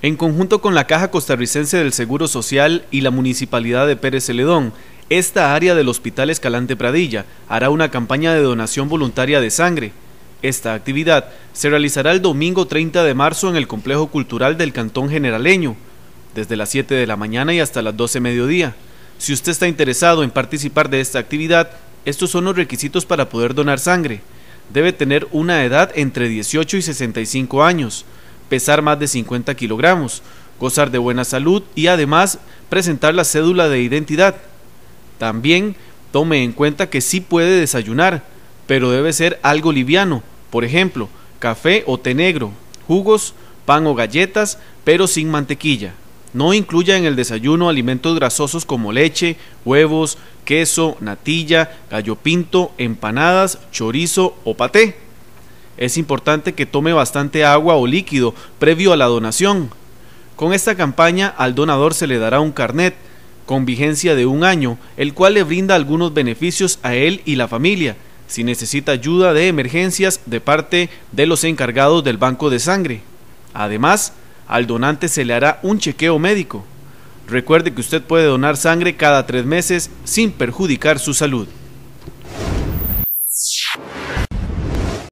En conjunto con la Caja Costarricense del Seguro Social y la Municipalidad de Pérez Celedón, esta área del Hospital Escalante Pradilla hará una campaña de donación voluntaria de sangre. Esta actividad se realizará el domingo 30 de marzo en el Complejo Cultural del Cantón Generaleño, desde las 7 de la mañana y hasta las 12 de mediodía. Si usted está interesado en participar de esta actividad, estos son los requisitos para poder donar sangre. Debe tener una edad entre 18 y 65 años pesar más de 50 kilogramos, gozar de buena salud y además presentar la cédula de identidad. También tome en cuenta que sí puede desayunar, pero debe ser algo liviano, por ejemplo, café o té negro, jugos, pan o galletas, pero sin mantequilla. No incluya en el desayuno alimentos grasosos como leche, huevos, queso, natilla, gallo pinto, empanadas, chorizo o paté es importante que tome bastante agua o líquido previo a la donación. Con esta campaña al donador se le dará un carnet con vigencia de un año, el cual le brinda algunos beneficios a él y la familia, si necesita ayuda de emergencias de parte de los encargados del banco de sangre. Además, al donante se le hará un chequeo médico. Recuerde que usted puede donar sangre cada tres meses sin perjudicar su salud.